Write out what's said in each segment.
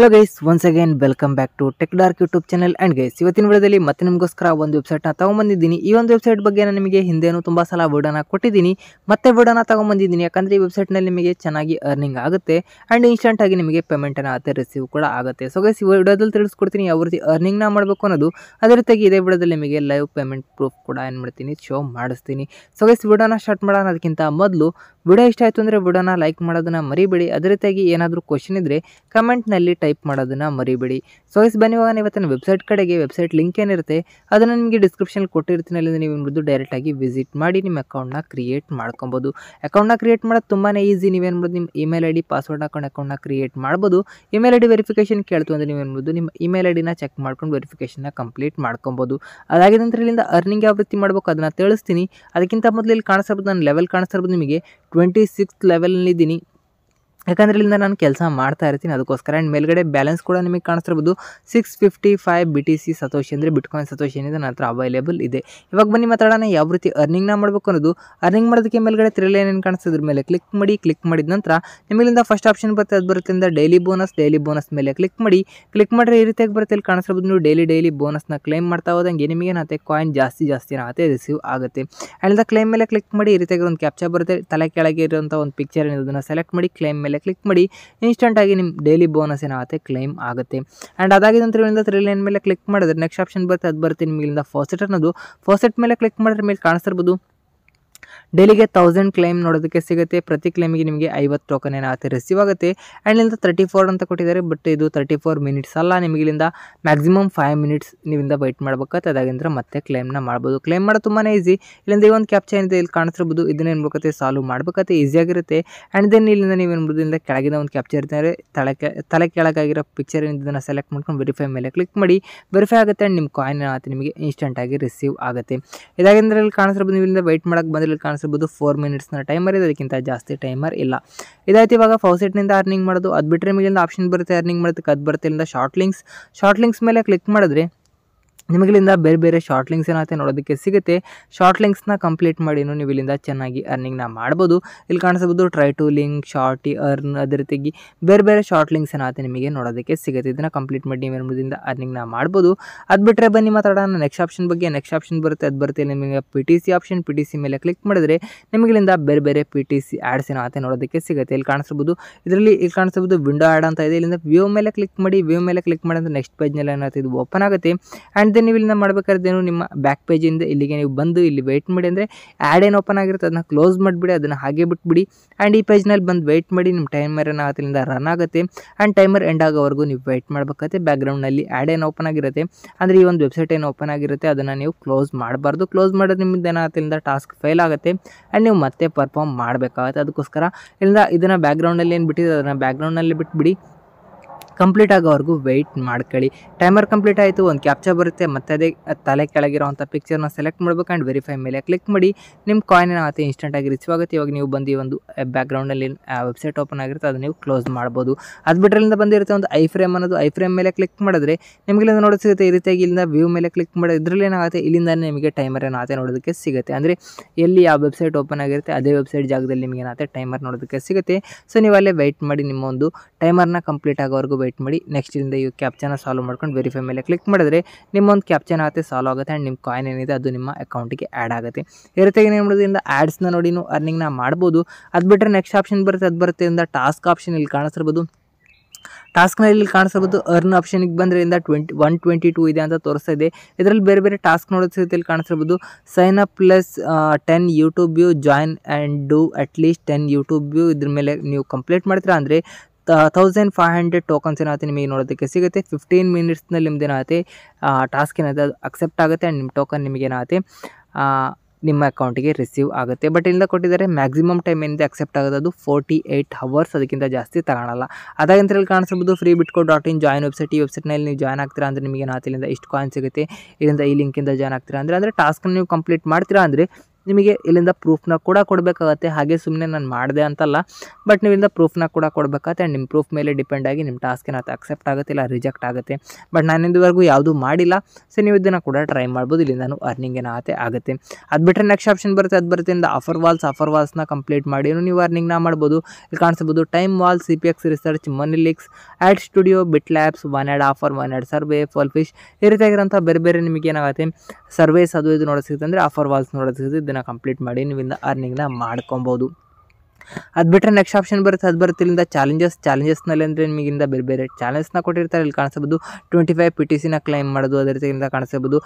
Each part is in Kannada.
hello guys once again welcome back to Tech Dark YouTube channel and guys ಇವತ್ತಿನ ವಿಡಿಯೋದಲ್ಲಿ ಮತ್ತೆ ನಿಮಗೋಸ್ಕರ ಒಂದು ವೆಬ್ಸೈಟ್ನ ತೊಗೊಂಬಂದಿದ್ದೀನಿ ಈ ಒಂದು ವೆಬ್ಸೈಟ್ ಬಗ್ಗೆ ನಾನು ನಿಮಗೆ ಹಿಂದೆನೂ ತುಂಬ ಸಲ ವಿಡೋನ ಕೊಟ್ಟಿದ್ದೀನಿ ಮತ್ತೆ ವಿಡೋನ ತೊಗೊಂಬಂದಿದ್ದೀನಿ ಯಾಕಂದರೆ ಈ ವೆಬ್ಸೈಟ್ನಲ್ಲಿ ನಿಮಗೆ ಚೆನ್ನಾಗಿ ಅರ್ನಿಂಗ್ ಆಗುತ್ತೆ ಆ್ಯಂಡ್ ಆಗಿ ನಿಮಗೆ ಪೇಮೆಂಟನ್ನು ಅದೇ ರಿಸೀವ್ ಕೂಡ ಆಗುತ್ತೆ ಸೊ ಗೈಸ್ ಈ ವಿಡಿಯೋದಲ್ಲಿ ತಿಳಿಸ್ಕೊಡ್ತೀನಿ ಯಾವ ರೀತಿ ಅರ್ನಿಂಗ್ನ ಮಾಡಬೇಕು ಅನ್ನೋದು ಅದೇ ರೀತಿಯಾಗಿ ಇದೇ ವಿಡಿಯೋದಲ್ಲಿ ನಿಮಗೆ ಲೈವ್ ಪೇಮೆಂಟ್ ಪ್ರೂಫ್ ಕೂಡ ಏನು ಮಾಡ್ತೀನಿ ಶೋ ಮಾಡಿಸ್ತೀನಿ ಸೊ ಗೈಸ್ ವಿಡಿಯೋನ ಸ್ಟಾರ್ಟ್ ಮಾಡೋಣ ಅದಕ್ಕಿಂತ ಮೊದಲು ವಿಡಿಯೋ ಇಷ್ಟ ಆಯಿತು ಅಂದರೆ ವಿಡಿಯೋನ ಲೈಕ್ ಮಾಡೋದನ್ನು ಮರಿಬೇಡಿ ಅದೇ ರೀತಿಯಾಗಿ ಏನಾದರೂ ಕ್ವಶನ್ ಇದ್ದರೆ ಕಮೆಂಟ್ನಲ್ಲಿ ಟೈಪ್ ಮಾಡೋದನ್ನು ಮರಿಬೇಡಿ ಸೊ ಇಸ್ ಬನ್ನಿ ಇವಾಗ ಇವತ್ತಿನ ವೆಬ್ಸೈಟ್ ಕಡೆಗೆ ವೆಬ್ಸೈಟ್ ಲಿಂಕ್ ಏನಿರುತ್ತೆ ಅದನ್ನು ನಿಮಗೆ ಡಿಸ್ಕ್ರಿಪ್ಷನ್ ಕೊಟ್ಟಿರ್ತೀನಿ ಅಲ್ಲಿಂದ ನೀವು ನೋಡಿದ್ದು ಡೈರೆಕ್ಟಾಗಿ ವಿಸಿಟ್ ಮಾಡಿ ನಿಮ್ಮ ಅಕೌಂಟ್ನ ಕ್ರಿಯೇಟ್ ಮಾಡ್ಕೊಬೋದು ಅಕೌಂಟ್ನ ಕ್ರಿಯೇಟ್ ಮಾಡೋದು ತುಂಬಾ ಈಸಿ ನೀವೇನ್ಬೋದು ನಿಮ್ಮ ಇಮೇಲ್ ಐ ಡಿ ಪಾಸ್ವರ್ಡ್ ಹಾಕೊಂಡು ಅಕೌಂಟ್ನ ಕ್ರಿಯೇಟ್ ಮಾಡ್ಬೋದು ಇಮೇಲ್ ಐ ಡಿ ವೆರಿಫಿಕೇಶನ್ ಕೇಳ್ತು ಅಂದರೆ ನೀವೇನ್ಬೋದು ನಿಮ್ಮ ಇಮೇಲ್ ಐ ಡಿನ ಚೆಕ್ ಮಾಡ್ಕೊಂಡು ವೆರಿಫಿಕೇಶನ್ನ ಕಂಪ್ಲೀಟ್ ಮಾಡ್ಕೊಬೋದು ಅದಾಗಿದ ನಂತರ ಇಲ್ಲಿಂದ ಅರ್ನಿಂಗ್ ಯಾವ ರೀತಿ ಮಾಡಬೇಕು ಅದನ್ನು ತಿಳಿಸ್ತೀನಿ ಅದಕ್ಕಿಂತ ಮೊದಲು ಇಲ್ಲಿ ಕಾಣಿಸ್ತಾ ನಾನು ನನ್ನ ಲೆವೆಲ್ ಕಾಣಿಸ್ತಾ ನಿಮಗೆ ట్వంటీ సిక్స్త్ లెవెల్ని దీని ಯಾಕಂದರೆ ಇಲ್ಲಿಂದ ನಾನು ಕೆಲಸ ಮಾಡ್ತಾ ಇರ್ತೀನಿ ಅದಕ್ಕೋಸ್ಕರ ಆ್ಯಂಡ್ ಮೇಲ್ಗಡೆ ಬ್ಯಾಲೆನ್ಸ್ ಕೂಡ ನಿಮಗೆ ಕಾಣಿಸ್ತಿರ್ಬೋದು six fifty five B T C satoshi ಅಂದರೆ ಬಿಟ್ಕಾಯಿನ್ ಸತೋಶಿ ಏನಿದೆ ನನ್ನ ಹತ್ರ ಅವೈಲೇಬಲ್ ಇದೆ ಇವಾಗ ಬನ್ನಿ ಮಾತಾಡೋಣ ಯಾವ ರೀತಿ ಅರ್ನಿಂಗ್ನ ಮಾಡಬೇಕು ಅನ್ನೋದು ಅರ್ನಿಂಗ್ ಮಾಡೋದಕ್ಕೆ ಮೇಲ್ಗಡೆ ತ್ರಿಲೈನ್ ಏನು ಕಾಣಿಸ್ತಾ ಮೇಲೆ ಕ್ಲಿಕ್ ಮಾಡಿ ಕ್ಲಿಕ್ ಮಾಡಿದ ನಂತರ ನಿಮಗಿಂದ ಫಸ್ಟ್ ಆಪ್ಷನ್ ಬರುತ್ತೆ ಅದು ಬರುತ್ತಿಂದ ಡೈಲಿ ಬೋನಸ್ ಡೈಲಿ ಬೋನಸ್ ಮೇಲೆ ಕ್ಲಿಕ್ ಮಾಡಿ ಕ್ಲಿಕ್ ಮಾಡಿದ್ರೆ ಈ ರೀತಿಯಾಗಿ ಬರುತ್ತೆ ಇಲ್ಲಿ ಕಾಣಿಸಿರ್ಬೋದು ನೀವು ಡೈಲಿ ಡೈಲಿ ಬೋನಸ್ನ ಕ್ಲೈಮ್ ಮಾಡ್ತಾ ಹೋದಂಗೆ ನಿಮಗೆ ಏನಾಗುತ್ತೆ ಕಾಯಿನ್ ಜಾಸ್ತಿ ಜಾಸ್ತಿ ಏನಾಗುತ್ತೆ ರಿಸೀವ್ ಆಗುತ್ತೆ ಅಲ್ಲಿಂದ ಕ್ಲೈಮ್ ಮೇಲೆ ಕ್ಲಿಕ್ ಮಾಡಿ ಈ ರೀತಿಯಾಗಿ ಒಂದು ಕ್ಯಾಪ್ಚರ್ ಬರುತ್ತೆ ತಲೆ ಕೆಳಗೆ ಇರುವಂಥ ಒಂದು ಪಿಕ್ಚರ್ ಅದನ್ನು ಸೆಲೆಕ್ಟ್ ಮಾಡಿ ಕ್ಲೈಮ್ ಮೇಲೆ ಮೇಲೆ ಕ್ಲಿಕ್ ಮಾಡಿ ಇನ್ಸ್ಟೆಂಟಾಗಿ ನಿಮ್ಮ ಡೈಲಿ ಬೋನಸ್ ಏನಾಗುತ್ತೆ ಕ್ಲೈಮ್ ಆಗುತ್ತೆ ಆ್ಯಂಡ್ ಅದಾಗಿದ ನಂತರ ಇಲ್ಲಿಂದ ತ್ರೀ ಲೈನ್ ಮೇಲೆ ಕ್ಲಿಕ್ ಮಾಡಿದ್ರೆ ನೆಕ್ಸ್ಟ್ ಆಪ್ಷನ್ ಬರುತ್ತೆ ಅದು ಬರುತ್ತೆ ನಿಮಗಿಂದ ಫಾಸೆಟ್ ಅನ್ನೋದು ಫಾಸೆಟ್ ಮೇಲೆ ಕ್ಲಿಕ್ ಮಾಡಿದ್ರೆ ಮೇಲೆ ಕಾಣಿಸ್ತಿರ್ಬೋದು ಡೈಲಿಗೆ ತೌಸಂಡ್ ಕ್ಲೈಮ್ ನೋಡೋದಕ್ಕೆ ಸಿಗುತ್ತೆ ಪ್ರತಿ ಕ್ಲೈಮಿಗೆ ನಿಮಗೆ ಐವತ್ತು ಟೋಕನ್ ಏನೋ ರಿಸೀವ್ ಆಗುತ್ತೆ ಆ್ಯಂಡ್ ಇಲ್ಲಿಂದ ತರ್ಟಿ ಫೋರ್ ಅಂತ ಕೊಟ್ಟಿದ್ದಾರೆ ಬಟ್ ಇದು ತರ್ಟಿ ಫೋರ್ ಮಿನಿಟ್ಸ್ ಅಲ್ಲ ನಿಮಗೆ ಇಲ್ಲಿಂದ ಮ್ಯಾಕ್ಸಿಮಮ್ ಫೈವ್ ಮಿನಿಟ್ಸ್ ನಿಮ್ಮಿಂದ ವೈಟ್ ಮಾಡ್ಬೇಕಾಗುತ್ತೆ ಅದಾಗಿಂದ್ರೆ ಮತ್ತೆ ಕ್ಲೈಮ್ನ ಮಾಡ್ಬೋದು ಕ್ಲೈಮ್ ಮಾಡೋದು ತುಂಬಾ ಈಸಿ ಇಲ್ಲಿಂದ ಈ ಒಂದು ಕ್ಯಾಪ್ಚ ಏನಿದೆ ಇಲ್ಲಿ ಕಾಣಿಸಿರ್ಬೋದು ಇದನ್ನೇನು ಮಾಡ್ಬೇಕತ್ತೆ ಸಾಲ್ವ್ ಮಾಡ್ಬೇಕತ್ತೆ ಈಸಿಯಾಗಿರುತ್ತೆ ಆ್ಯಂಡ್ ದೆನ್ ಇಲ್ಲಿಂದ ನೀವು ಏನ್ಬೋದು ಇಲ್ಲಿಂದ ಕೆಳಗಿನ ಒಂದು ಕ್ಯಾಪ್ಚರ್ ಇರ್ತಾರೆ ತಲೆ ತಲೆ ಕೆಳಗಾಗಿರೋ ಪಿಕ್ಚರ್ ಇದನ್ನ ಸೆಲೆಕ್ಟ್ ಮಾಡ್ಕೊಂಡು ವೆರಿಫೈ ಮೇಲೆ ಕ್ಲಿಕ್ ಮಾಡಿ ವೆರಿಫೈ ಆಗುತ್ತೆ ಆ್ಯಂಡ್ ನಿಮ್ಮ ಕಾಯಿನ್ ಏನಾಗುತ್ತೆ ನಿಮಗೆ ಇನ್ಸ್ಟೆಂಟಾಗಿ ರಿಸೀವ್ ಆಗುತ್ತೆ ಇದಾಗಿಂದ್ರೆ ಇಲ್ಲಿ ಕಾಣಿಸಿರ್ಬೋದು ನೀವು ಇಲ್ಲಿಂದ ವೆಯ್ಟ್ ಮಾಡೋಕ್ಕೆ ಬಂದಿಲ್ಲಿ ಕಾಣಿಸ್ ಫೋರ್ ಫೋರ್ ಮಿನಿಟ್ಸ್ನ ಟೈಮರ್ ಇದೆ ಅದಕ್ಕಿಂತ ಜಾಸ್ತಿ ಟೈಮರ್ ಇಲ್ಲ ಇದಾಯ್ತು ಇವಾಗ ಫೌಸೆಟ್ನಿಂದ ಅರ್ನಿಂಗ್ ಮಾಡೋದು ಅದು ಬಿಟ್ಟರೆ ಮೇಲಿಂದ ಆಪ್ಷನ್ ಬರುತ್ತೆ ಅರ್ನಿಂಗ್ ಮಾಡೋದಕ್ಕೆ ಅದು ಬರುತ್ತೆ ಶಾರ್ಟ್ ಲಿಂಕ್ಸ್ ಶಾರ್ಟ್ ಲಿಂಕ್ಸ್ ಮೇಲೆ ಕ್ಲಿಕ್ ಮಾಡಿದ್ರೆ ನಿಮಗಿಲ್ಲಿಂದ ಬೇರೆ ಬೇರೆ ಶಾರ್ಟ್ ಲಿಂಕ್ಸ್ ಏನಾಗುತ್ತೆ ನೋಡೋದಕ್ಕೆ ಸಿಗುತ್ತೆ ಶಾರ್ಟ್ ಲಿಂಕ್ಸ್ನ ಕಂಪ್ಲೀಟ್ ಮಾಡಿನೂ ನೀವು ಇಲ್ಲಿಂದ ಚೆನ್ನಾಗಿ ಅರ್ನಿಂಗ್ನ ಮಾಡ್ಬೋದು ಇಲ್ಲಿ ಕಾಣಿಸ್ಬೋದು try to link shorty earn ಅದೇ ರೀತಿಯಾಗಿ ಬೇರೆ ಬೇರೆ ಶಾರ್ಟ್ ಲಿಂಕ್ಸ್ ಏನಾಗುತ್ತೆ ನಿಮಗೆ ನೋಡೋದಕ್ಕೆ ಸಿಗುತ್ತೆ ಇದನ್ನು ಕಂಪ್ಲೀಟ್ ಮಾಡಿ ನೀವು ಎಂಬುದರಿಂದ ಅರ್ನಿಂಗ್ನ ಮಾಡ್ಬೋದು ಅದು ಬಿಟ್ಟರೆ ಬನ್ನಿ ಮಾತಾಡೋಣ ನೆಕ್ಸ್ಟ್ ಆಪ್ಷನ್ ಬಗ್ಗೆ ನೆಕ್ಸ್ಟ್ ಆಪ್ಷನ್ ಬರುತ್ತೆ ಅದು ಬರುತ್ತೆ ನಿಮಗೆ P T C option P T C ಮೇಲೆ ಕ್ಲಿಕ್ ಮಾಡಿದ್ರೆ ನಿಮಗಿಲ್ಲಿಂದ ಬೇರೆ ಬೇರೆ ಪಿ ಟಿ ಸಿ ಆ್ಯಡ್ಸ್ ಏನಾಗುತ್ತೆ ನೋಡೋದಕ್ಕೆ ಸಿಗುತ್ತೆ ಇಲ್ಲಿ ಕಾಣಿಸ್ಬೋದು ಇದರಲ್ಲಿ ಇಲ್ಲಿ ಕಾಣಿಸ್ಬೋದು ವಿಂಡೋ ಆ್ಯಡ್ ಅಂತ ಇದೆ ಇಲ್ಲಿಂದ ವ್ಯೂ ಮೇಲೆ ಕ್ಲಿಕ್ ಮಾಡಿ ವ್ಯೂ ಮೇಲೆ ಕ್ಲಿಕ್ ಮಾಡಿ ಅಂದರೆ ನೆಕ್ಸ್ಟ್ ಪೇಜ್ನಲ್ಲಿ ಏನಾಗುತ್ತೆ ಇದು ಓಪನ್ ಆಗುತ್ತೆ ಆ್ಯಂಡ್ ನೀವು ಇಲ್ಲಿಂದ ಮಾಡಬೇಕಾದ್ರೇನು ನಿಮ್ಮ ಬ್ಯಾಕ್ ಪೇಜಿಂದ ಇಲ್ಲಿಗೆ ನೀವು ಬಂದು ಇಲ್ಲಿ ವೆಯ್ಟ್ ಮಾಡಿ ಅಂದರೆ ಆ್ಯಡ್ ಏನು ಓಪನ್ ಆಗಿರುತ್ತೆ ಅದನ್ನ ಕ್ಲೋಸ್ ಮಾಡಿಬಿಡಿ ಅದನ್ನು ಹಾಗೆ ಬಿಟ್ಬಿಡಿ ಆ್ಯಂಡ್ ಈ ಪೇಜ್ನಲ್ಲಿ ಬಂದು ವೆಯ್ಟ್ ಮಾಡಿ ನಿಮ್ಮ ಟೈಮರ್ ಏನೋ ಅದರಿಂದ ರನ್ ಆಗುತ್ತೆ ಆ್ಯಂಡ್ ಟೈಮರ್ ಎಂಡ್ ಆಗೋವರೆಗೂ ನೀವು ವೆಯ್ಟ್ ಮಾಡಬೇಕಾಗುತ್ತೆ ಬ್ಯಾಕ್ಗ್ರೌಂಡ್ನಲ್ಲಿ ಆ್ಯಡ್ ಏನು ಓಪನ್ ಆಗಿರುತ್ತೆ ಅಂದರೆ ಈ ಒಂದು ವೆಬ್ಸೈಟ್ ಏನು ಓಪನ್ ಆಗಿರುತ್ತೆ ಅದನ್ನು ನೀವು ಕ್ಲೋಸ್ ಮಾಡಬಾರ್ದು ಕ್ಲೋಸ್ ಮಾಡೋದು ನಿಮ್ಮಿಂದ ಅದರಿಂದ ಟಾಸ್ಕ್ ಫೇಲ್ ಆಗುತ್ತೆ ಆ್ಯಂಡ್ ನೀವು ಮತ್ತೆ ಪರ್ಫಾರ್ಮ್ ಮಾಡಬೇಕಾಗುತ್ತೆ ಅದಕ್ಕೋಸ್ಕರ ಇಲ್ಲ ಇದನ್ನು ಬ್ಯಾಕ್ಗ್ರೌಂಡಲ್ಲಿ ಏನು ಬಿಟ್ಟಿದೆ ಅದನ್ನು ಬ್ಯಾಕ್ಗ್ರೌಂಡಲ್ಲಿ ಬಿಟ್ಬಿಡಿ ಕಂಪ್ಲೀಟ್ ಆಗೋವರೆಗೂ ವೆಯ್ಟ್ ಮಾಡ್ಕೊಳ್ಳಿ ಟೈಮರ್ ಕಂಪ್ಲೀಟ್ ಆಯಿತು ಒಂದು ಕ್ಯಾಪ್ಚರ್ ಬರುತ್ತೆ ಮತ್ತೆ ಅದೇ ತಲೆ ಕೆಳಗಿರೋವಂಥ ಪಿಕ್ಚರ್ನ ಸೆಲೆಕ್ಟ್ ಮಾಡಬೇಕು ಆ್ಯಂಡ್ ವೆರಿಫೈ ಮೇಲೆ ಕ್ಲಿಕ್ ಮಾಡಿ ನಿಮ್ಮ ಕಾಯಿನ್ ಏನಾಗುತ್ತೆ ಆಗಿ ರಿಸೀವ್ ಆಗುತ್ತೆ ಇವಾಗ ನೀವು ಬಂದು ಒಂದು ಬ್ಯಾಕ್ಗ್ರೌಂಡಲ್ಲಿ ವೆಬ್ಸೈಟ್ ಓಪನ್ ಆಗಿರುತ್ತೆ ಅದು ನೀವು ಕ್ಲೋಸ್ ಮಾಡ್ಬೋದು ಅದು ಬಿಟ್ಟರಿಂದ ಬಂದಿರುತ್ತೆ ಒಂದು ಐ ಫ್ರೇಮ್ ಅನ್ನೋದು ಐ ಫ್ರೇಮ್ ಮೇಲೆ ಕ್ಲಿಕ್ ಮಾಡಿದ್ರೆ ಇಲ್ಲಿಂದ ನೋಡೋದು ಸಿಗುತ್ತೆ ಈ ರೀತಿಯಾಗಿ ಇಲ್ಲಿಂದ ವ್ಯೂ ಮೇಲೆ ಕ್ಲಿಕ್ ಮಾಡಿ ಇದರಲ್ಲಿ ಏನಾಗುತ್ತೆ ಇಲ್ಲಿಂದ ನಿಮಗೆ ಟೈಮರ್ ಏನಾಗುತ್ತೆ ನೋಡೋದಕ್ಕೆ ಸಿಗುತ್ತೆ ಅಂದರೆ ಎಲ್ಲಿ ಯಾವ ವೆಬ್ಸೈಟ್ ಓಪನ್ ಆಗಿರುತ್ತೆ ಅದೇ ವೆಬ್ಸೈಟ್ ಜಾಗದಲ್ಲಿ ನಿಮಗೆ ಏನಾಗುತ್ತೆ ಟೈಮರ್ ನೋಡೋದಕ್ಕೆ ಸಿಗುತ್ತೆ ಸೊ ನೀವು ಅಲ್ಲೇ ವೆಯ್ಟ್ ಮಾಡಿ ನಿಮ್ಮ ಒಂದು ಟೈಮರ್ನ ಕಂಪ್ಲೀಟ್ ಆಗೋವರೆಗೂ ವೆಯ್ಟ್ ವೆಯ್ಟ್ ಮಾಡಿ ನೆಕ್ಸ್ಟ್ ಇಂದ ಈ ಕ್ಯಾಪ್ಚನ ಸಾಲ್ವ್ ಮಾಡ್ಕೊಂಡು ವೆರಿಫೈ ಮೇಲೆ ಕ್ಲಿಕ್ ಮಾಡಿದ್ರೆ ನಿಮ್ಮೊಂದು ಕ್ಯಾಪ್ಚನ್ ಆಗುತ್ತೆ ಸಾಲ್ವ್ ಆಗುತ್ತೆ ಆ್ಯಂಡ್ ನಿಮ್ಮ ಕಾಯಿನ್ ಏನಿದೆ ಅದು ನಿಮ್ಮ ಅಕೌಂಟಿಗೆ ಆ್ಯಡ್ ಆಗುತ್ತೆ ಈ ರೀತಿಯಾಗಿ ಏನು ಮಾಡೋದ್ರಿಂದ ಆ್ಯಡ್ಸ್ನ ನೋಡಿ ನೀವು ಅರ್ನಿಂಗ್ನ ಮಾಡ್ಬೋದು ಅದು ಬಿಟ್ಟರೆ ನೆಕ್ಸ್ಟ್ ಆಪ್ಷನ್ ಬರುತ್ತೆ ಅದು ಬರುತ್ತೆ ಇಂದ ಟಾಸ್ಕ್ ಆಪ್ಷನ್ ಇಲ್ಲಿ ಕಾಣಿಸಿರ್ಬೋದು ಟಾಸ್ಕ್ನಲ್ಲಿ ಇಲ್ಲಿ ಕಾಣಿಸ್ಬೋದು ಅರ್ನ್ ಆಪ್ಷನಿಗೆ ಬಂದರೆ ಇಂದ ಟ್ವೆಂಟಿ ಒನ್ ಟ್ವೆಂಟಿ ಟೂ ಇದೆ ಅಂತ ತೋರಿಸ್ತಾ ಇದೆ ಇದರಲ್ಲಿ ಬೇರೆ ಬೇರೆ ಟಾಸ್ಕ್ ನೋಡೋದು ಸಿಗುತ್ತೆ ಇಲ್ಲಿ ಕಾಣಿಸಿರ್ಬೋದು sign up plus ten YouTube view join and do at least ten YouTube view ಇದ್ರ ಮೇಲೆ ನೀವು ಕಂಪ್ಲೀಟ್ ಮಾಡ್ತೀರಾ ಅಂದರೆ ತೌಸಂಡ್ ಫೈವ್ ಹಂಡ್ರೆಡ್ ಟೋಕನ್ಸ್ ಏನಾಗುತ್ತೆ ನಿಮಗೆ ನೋಡೋದಕ್ಕೆ ಸಿಗುತ್ತೆ ಫಿಫ್ಟೀನ್ ಮಿನಿಟ್ಸ್ನಲ್ಲಿ ನಿಮ್ದು ಏನಾಗುತ್ತೆ ಟಾಸ್ಕ್ ಏನಾಯ್ತು ಅದು ಅಕ್ಸೆಪ್ಟ್ ಆಗುತ್ತೆ ಆ್ಯಂಡ್ ನಿಮ್ಮ ಟೋಕನ್ ನಿಮಗೆ ಏನಾಗುತ್ತೆ ನಿಮ್ಮ ಅಕೌಂಟಿಗೆ ರಿಸೀವ್ ಆಗುತ್ತೆ ಬಟ್ ಇಲ್ಲಿಂದ ಕೊಟ್ಟಿದ್ದಾರೆ ಮ್ಯಾಕ್ಸಿಮಮ್ ಟೈಮ್ ಏನಿದೆ ಅಕ್ಸೆಪ್ಟ್ ಆಗೋದು ಅದು ಫೋರ್ಟಿ ಏಯ್ಟ್ ಅವರ್ಸ್ ಅದಕ್ಕಿಂತ ಜಾಸ್ತಿ ತಗೊಳ್ಳಲ್ಲ ಅದಾಗಿಂತ ಹೇಳಿ ಕಾಣಿಸ್ಬೋದು free bitco dot in join website ಈ ವೆಬ್ಸೈಟ್ನಲ್ಲಿ ನೀವು ಜಾಯ್ನ್ ಆಗ್ತೀರಾ ಅಂದರೆ ನಿಮಗೆ ಇಲ್ಲಿಂದ ಇಷ್ಟು ಕಾಯಿನ್ ಸಿಗುತ್ತೆ ಇಲ್ಲಿಂದ ಈ ಲಿಂಕಿಂದ ಜಾಯ್ನ್ ಆಗ್ತೀರಾ ಅಂದರೆ ಅಂದರೆ ಟಾಸ್ಕ್ನ ನೀವು ಕಂಪ್ಲೀಟ್ ಮಾಡ್ತೀರಾ ಅಂದರೆ ನಿಮಗೆ ಇಲ್ಲಿಂದ ಪ್ರೂಫ್ನ ಕೂಡ ಕೊಡಬೇಕಾಗತ್ತೆ ಹಾಗೆ ಸುಮ್ಮನೆ ನಾನು ಮಾಡಿದೆ ಅಂತಲ್ಲ ಬಟ್ ನೀವು ಪ್ರೂಫ್ನ ಕೂಡ ಕೊಡಬೇಕಾಗತ್ತೆ ಆ್ಯಂಡ್ ನಿಮ್ಮ ಪ್ರೂಫ್ ಮೇಲೆ ಡಿಪೆಂಡ್ ಆಗಿ ನಿಮ್ಮ ಟಾಸ್ಕ್ ಏನಾದ್ರು ಅಕ್ಸೆಪ್ಟ್ ಆಗುತ್ತೆ ಇಲ್ಲ ರಿಜೆಕ್ಟ್ ಆಗುತ್ತೆ ಬಟ್ ನಾನು ಇದುವರೆಗೂ ಯಾವುದೂ ಮಾಡಿಲ್ಲ ಸೊ ನೀವು ಇದನ್ನು ಕೂಡ ಟ್ರೈ ಮಾಡ್ಬೋದು ಇಲ್ಲಿಂದ ಅರ್ನಿಂಗ್ ಏನಾಗುತ್ತೆ ಆಗುತ್ತೆ ಅದು ಬಿಟ್ಟರೆ ನೆಕ್ಸ್ಟ್ ಆಪ್ಷನ್ ಬರುತ್ತೆ ಅದು ಬರುತ್ತೆ ಇಂದ ಆಫರ್ ವಾಲ್ಸ್ ಆಫರ್ ವಾಲ್ಸ್ನ ಕಂಪ್ಲೀಟ್ ಮಾಡಿ ನೀವು ಅರ್ನಿಂಗ್ನ ಮಾಡ್ಬೋದು ಇಲ್ಲಿ ಕಾಣಿಸ್ಬೋದು TimeWall C P X research MoneyLix ad studio BitLabs Wannads offer Wannads survey Pollfish ಈ ರೀತಿಯಾಗಿರೋಂಥ ಬೇರೆ ಬೇರೆ ನಿಮಗೆ ಏನಾಗುತ್ತೆ ಸರ್ವೇಸ್ ಅದು ಇದು ನೋಡೋದು ಸಿಗುತ್ತೆ ಅಂದರೆ ಆಫರ್ ವಾಲ್ಸ್ ನೋಡೋದು ಸಿಗುತ್ತೆ ಇದನ್ನು ಕಂಪ್ಲೀಟ್ ಮಾಡಿ ನೀವು ಅರ್ನಿಂಗ್ ಅರ್ನಿಂಗ್ನ ಮಾಡ್ಕೊಬೋದು ಅದು ಬಿಟ್ಟರೆ ನೆಕ್ಸ್ಟ್ ಆಪ್ಷನ್ ಬರುತ್ತೆ ಅದು ಬರುತ್ತೆ ಇಲ್ಲಿಂದ ಚಾಲೆಂಜಸ್ ಚಾಲೆಂಜಸ್ನಲ್ಲಿ ಅಂದರೆ ನಿಮಗಿಂದ ಬೇರೆ ಬೇರೆ ಚಾಲೆಂಜ್ಸ್ನ ಕೊಟ್ಟಿರ್ತಾರೆ ಇಲ್ಲಿ ಕಾಣಿಸಬಹುದು ಟ್ವೆಂಟಿ ಫೈವ್ ಪಿ ಟಿ ಸಿನ ಕ್ಲೈಮ್ ಮಾಡೋದು ಅದೇ ರೀತಿಯಿಂದ ಕಾಣಿಸಬಹುದು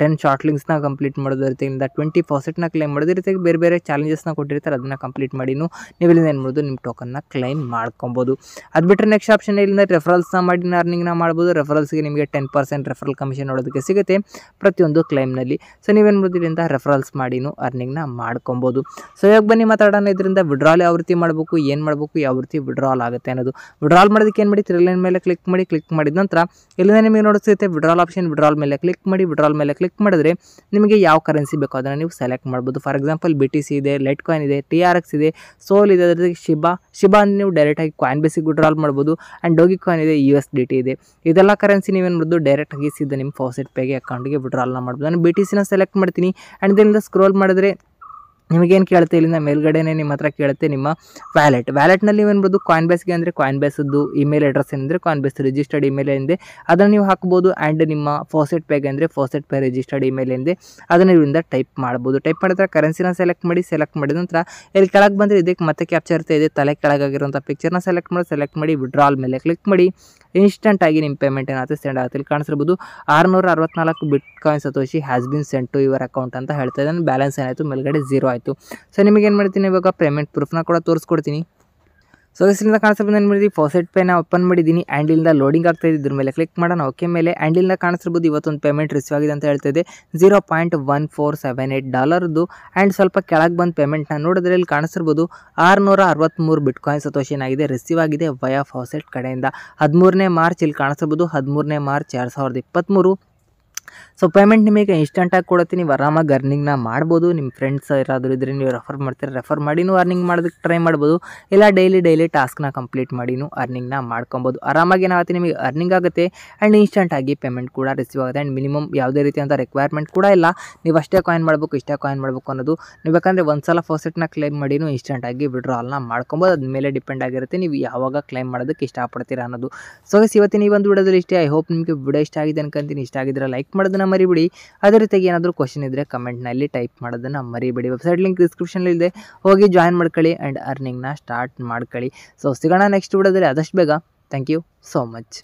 ಟೆನ್ ಶಾರ್ಟ್ ಲಿಂಕ್ಸ್ನ ಕಂಪ್ಲೀಟ್ ಮಾಡೋದು ಅದೇ ರೀತಿಯಿಂದ ಟ್ವೆಂಟಿ ಫಾಸೆಟ್ನ ಕ್ಲೈಮ್ ಮಾಡೋದು ರೀತಿಯಾಗಿ ಬೇರೆ ಬೇರೆ ಚಾಲೆಂಜಸ್ನ ಕೊಟ್ಟಿರ್ತಾರೆ ಅದನ್ನು ಕಂಪ್ಲೀಟ್ ಮಾಡಿ ನೀವು ಇಲ್ಲಿಂದ ಏನು ಮಾಡೋದು ನಿಮ್ಮ ಟೋಕನ್ನ ಕ್ಲೈಮ್ ಮಾಡ್ಕೊಬೋದು ಅದು ಬಿಟ್ಟರೆ ನೆಕ್ಸ್ಟ್ ಆಪ್ಷನ್ ಇಲ್ಲಿಂದ ರೆಫರಲ್ಸ್ನ ಮಾಡಿ ಅರ್ನಿಂಗ್ನ ಮಾಡ್ಬೋದು ರೆಫರಲ್ಸ್ಗೆ ನಿಮಗೆ ಟೆನ್ ಪರ್ಸೆಂಟ್ ರೆಫರಲ್ ಕಮಿಷನ್ ನೋಡೋದಕ್ಕೆ ಸಿಗುತ್ತೆ ಪ್ರತಿಯೊಂದು ಕ್ಲೈಮ್ನಲ್ಲಿ ಸೊ ನೀವೇನು ಮಾಡೋದು ಇಲ್ಲಿಂದ ರೆಫರಲ್ಸ್ ಮಾಡಿನೂ ಅರ್ನಿಂಗ್ನ ಮಾಡ್ಕೊಬೋದು ಸೊ ಇವಾಗ ಬನ್ನಿ ಮಾತಾಡೋಣ ಇದರಿಂದ ವಿಡ್ರಾಲ್ ಯಾವ ರೀತಿ ಮಾಡಬೇಕು ಏನು ಮಾಡಬೇಕು ಯಾವ ರೀತಿ ವಿಡ್ರಾಲ್ ಆಗುತ್ತೆ ಅನ್ನೋದು ವಿಡ್ರಾಲ್ ಮಾಡೋದಕ್ಕೆ ಏನು ಮಾಡಿ ತ್ರಿಲೈನ್ ಮೇಲೆ ಕ್ಲಿಕ್ ಮಾಡಿ ಕ್ಲಿಕ್ ಮಾಡಿದ ನಂತರ ಇಲ್ಲಿಂದ ನಿಮಗೆ ನೋಡುತ್ತೆ ವಿಡ್ರಾಲ್ ಆಪ್ಷನ್ ವಿಡ್ರಾಲ್ ಮೇಲೆ ಕ್ಲಿಕ್ ಮಾಡಿ ವಿಡ್ರಾಲ್ ಮೇಲೆ ಕ್ಲಿಕ್ ಮಾಡಿದ್ರೆ ನಿಮಗೆ ಯಾವ ಕರೆನ್ಸಿ ಬೇಕೋ ಅದನ್ನು ನೀವು ಸೆಲೆಕ್ಟ್ ಮಾಡ್ಬೋದು for example B T C ಇದೆ ಲೆಟ್ ಕಾಯಿನ್ ಇದೆ ಟಿ ಆರ್ ಎಕ್ಸ್ ಇದೆ ಸೋಲ್ ಇದೆ ಅದರ ಶಿಬಾ ಶಿಬಾ ಅಂದರೆ ನೀವು ಡೈರೆಕ್ಟಾಗಿ ಕಾಯಿನ್ ಬೇಸಿಗೆ ವಿಡ್ರಾಲ್ ಮಾಡ್ಬೋದು ಆ್ಯಂಡ್ ಡೋಗಿ ಕಾಯಿನ್ ಇದೆ ಯು ಎಸ್ ಡಿ ಟಿ ಇದೆ ಇದೆಲ್ಲ ಕರೆನ್ಸಿ ನೀವೇನು ಮಾಡ್ಬೋದು ಡೈರೆಕ್ಟಾಗಿ ಸಿದ್ಧ ನಿಮ್ಮ ಫೋಸೆಟ್ ಪೇಗೆ ಅಕೌಂಟ್ಗೆ ವಿಡ್ರಾಲ್ನ ಮಾಡ್ಬೋದು ನಾನು ಬಿ ಟಿ ಸಿನ ಸೆಲೆಕ್ಟ್ ಮಾಡ್ತೀನಿ ಆ್ಯಂಡ್ ಇದರಿಂದ ಸ್ಕ್ರೋಲ್ ಮಾಡಿದ್ರೆ ನಿಮಗೇನು ಕೇಳುತ್ತೆ ಇಲ್ಲಿಂದ ಮೇಲ್ಗಡೆನೇ ನಿಮ್ಮ ಹತ್ರ ಕೇಳುತ್ತೆ ನಿಮ್ಮ ವ್ಯಾಲೆಟ್ ವ್ಯಾಲೆಟ್ನಲ್ಲಿ ನೀವು ಏನ್ಬೋದು ಕಾಯಿನ್ ಬೇಸ್ಗೆ ಅಂದರೆ ಕಾಯಿನ್ ಬೇಸದ್ದು ಇಮೇಲ್ ಅಡ್ರೆಸ್ ಏನಂದರೆ ಕಾಯಿನ್ ಬೇಸ್ ರಿಜಿಸ್ಟರ್ಡ್ ಇಮೇಲ್ ಏನಿದೆ ಅದನ್ನು ನೀವು ಹಾಕ್ಬೋದು ಆ್ಯಂಡ್ ನಿಮ್ಮ ಫೋಸೆಟ್ ಪೇಗೆ ಅಂದರೆ ಫೋಸೆಟ್ ಪೇ ರಿಜಿಸ್ಟರ್ಡ್ ಇಮೇಲ್ ಏನಿದೆ ಅದನ್ನು ಇವರಿಂದ ಟೈಪ್ ಮಾಡ್ಬೋದು ಟೈಪ್ ಮಾಡಿದ್ರೆ ಕರೆನ್ಸಿನ ಸೆಲೆಕ್ಟ್ ಮಾಡಿ ಸೆಲೆಕ್ಟ್ ಮಾಡಿದ ನಂತರ ಇಲ್ಲಿ ಕೆಳಗೆ ಬಂದರೆ ಇದಕ್ಕೆ ಮತ್ತೆ ಕ್ಯಾಪ್ಚರ್ ಇದೆ ತಲೆ ಕೆಳಗಾಗಿರುವಂಥ ಪಿಕ್ಚರ್ನ ಸೆಲೆಕ್ಟ್ ಮಾಡಿ ಸೆಲೆಕ್ಟ್ ಮಾಡಿ ವಿಡ್ರಾಲ್ ಮೇಲೆ ಕ್ಲಿಕ್ ಮಾಡಿ ಇನ್ಸ್ಟೆಂಟ್ ಆಗಿ ನಿಮ್ಮ ಪೇಮೆಂಟ್ ಏನಾಗುತ್ತೆ ಸೆಂಡ್ ಆಗುತ್ತೆ ಇಲ್ಲಿ ಕಾಣಿಸಿರ್ಬೋದು ಆರುನೂರ ಅರವತ್ನಾಲ್ಕು bitcoin satoshi has been sent to your account ಅಂತ ಹೇಳ್ತಾ ಇದ್ದಾನೆ ಬ್ಯಾಲೆನ್ಸ್ ಏನಾಯಿತು ಮೇಲ್ಗಡೆ ಜೀರೋ ಆಯಿತು ಆಯಿತು ಸೊ ನಿಮಗೇನು ಮಾಡ್ತೀನಿ ಇವಾಗ ಪೇಮೆಂಟ್ ಪ್ರೂಫ್ನ ಕೂಡ ತೋರಿಸ್ಕೊಡ್ತೀನಿ ಸೊ ಇಲ್ಲಿಂದ ಕಾಣಿಸ್ಬೋದು ಏನು ಮಾಡಿದ್ದೀನಿ ಫಾಸೆಟ್ ಪೇನ ಓಪನ್ ಮಾಡಿದ್ದೀನಿ ಆ್ಯಂಡಿಲಿಂದ ಲೋಡಿಂಗ್ ಆಗ್ತಾ ಇದ್ರ ಮೇಲೆ ಕ್ಲಿಕ್ ಮಾಡೋಣ ಓಕೆ ಮೇಲೆ ಆ್ಯಂಡಿಲಿಂದ ಕಾಣಿಸ್ಬೋದು ಇವತ್ತೊಂದು ಪೇಮೆಂಟ್ ರಿಸೀವ್ ಆಗಿದೆ ಅಂತ ಹೇಳ್ತಿದೆ zero point one four seven eight ಡಾಲರ್ದು ಆ್ಯಂಡ್ ಸ್ವಲ್ಪ ಕೆಳಗೆ ಬಂದು ಪೇಮೆಂಟ್ನ ನೋಡಿದ್ರೆ ಇಲ್ಲಿ ಕಾಣಿಸ್ಬೋದು ಆರುನೂರ ಅರವತ್ತ್ಮೂರು ಬಿಟ್ ಕಾಯಿನ್ಸ್ ಅಥವಾ ಏನಾಗಿದೆ ರಿಸೀವ್ ಆಗಿದೆ ವಯಾ ಫೋಸೆಟ್ ಕಡೆಯಿಂದ ಹದಿಮೂರನೇ ಮಾರ್ಚ್ ಇಲ್ಲಿ ಕಾಣಿಸ್ಬೋದು ಹದಿಮೂರನೇ ಮಾರ್ಚ್ ಎರಡು ಸಾವಿರದ ಇಪ್ಪತ್ತ್ಮೂರು ಸೊ ಪೇಮೆಂಟ್ ನಿಮಗೆ ಇನ್ಸ್ಟೆಂಟಾಗಿ ಕೊಡುತ್ತೆ ನೀವು ಆರಾಮಾಗಿ ಅರ್ನಿಂಗ್ನ ಮಾಡ್ಬೋದು ನಿಮ್ಮ ಫ್ರೆಂಡ್ಸ್ ಯಾರಾದರೂ ಇದ್ರೆ ನೀವು ರೆಫರ್ ಮಾಡ್ತೀರಾ ರೆಫರ್ ಮಾಡಿನೂ ಅರ್ನಿಂಗ್ ಮಾಡೋದಕ್ಕೆ ಟ್ರೈ ಮಾಡ್ಬೋದು ಇಲ್ಲ ಡೈಲಿ ಡೈಲಿ ಟಾಸ್ಕ್ನ ಕಂಪ್ಲೀಟ್ ಮಾಡಿನೂ ಅರ್ನಿಂಗ್ನ ಮಾಡ್ಕೊಬೋದು ಆರಾಮಾಗಿ ಏನಾಗುತ್ತೆ ನಿಮಗೆ ಅರ್ನಿಂಗ್ ಆಗುತ್ತೆ ಆ್ಯಂಡ್ ಇನ್ಸ್ಟೆಂಟಾಗಿ ಪೇಮೆಂಟ್ ಕೂಡ ರಿಸೀವ್ ಆಗುತ್ತೆ ಆ್ಯಂಡ್ ಮಿನಿಮಮ್ ಯಾವುದೇ ರೀತಿಯಾದ ರಿಕ್ವೈರ್ಮೆಂಟ್ ಕೂಡ ಇಲ್ಲ ನೀವು ಅಷ್ಟೇ ಕಾಯಿನ್ ಮಾಡಬೇಕು ಇಷ್ಟೇ ಕಾಯಿನ್ ಮಾಡಬೇಕು ಅನ್ನೋದು ನೀವು ಯಾಕಂದರೆ ಒಂದು ಸಲ ಫೋಸೆಟ್ನ ಕ್ಲೈಮ್ ಮಾಡಿನೂ ಇನ್ಸ್ಟೆಂಟಾಗಿ ವಿಡ್ರಾಲ್ನ ಮಾಡ್ಕೊಬೋದು ಅದ ಮೇಲೆ ಡಿಪೆಂಡ್ ಆಗಿರುತ್ತೆ ನೀವು ಯಾವಾಗ ಕ್ಲೈಮ್ ಮಾಡೋದಕ್ಕೆ ಇಷ್ಟಪಡ್ತೀರಾ ಅನ್ನೋದು ಸೊ ಇವತ್ತಿನ ಈ ಒಂದು ವಿಡಿಯೋದಲ್ಲಿ ಇಷ್ಟೇ ಐ ಹೋಪ್ ನಿಮಗೆ ವಿಡಿಯೋ ಇಷ್ಟ ಆಗಿದೆ ಅನ್ಕಂತೀನಿ ಇಷ್ಟ ಆಗಿದ್ರೆ ಲೈಕ್ ಮಾಡಿ ಮಾಡೋದನ್ನು ಮರಿಬಿಡಿ ಅದೇ ರೀತಿಯಾಗಿ ಏನಾದರೂ ಕ್ವಶನ್ ಇದ್ದರೆ ಕಮೆಂಟ್ನಲ್ಲಿ ಟೈಪ್ ಮಾಡೋದನ್ನು ಮರಿಬಿಡಿ ವೆಬ್ಸೈಟ್ ಲಿಂಕ್ ಇದೆ ಹೋಗಿ ಜಾಯಿನ್ ಮಾಡ್ಕೊಳ್ಳಿ ಆ್ಯಂಡ್ ಅರ್ನಿಂಗ್ನ ಸ್ಟಾರ್ಟ್ ಮಾಡ್ಕೊಳ್ಳಿ ಸೊ ಸಿಗೋಣ ನೆಕ್ಸ್ಟ್ ವಿಡಿಯೋದಲ್ಲಿ ಆದಷ್ಟು ಬೇಗ ಥ್ಯಾಂಕ್ ಯು ಸೋ ಮಚ್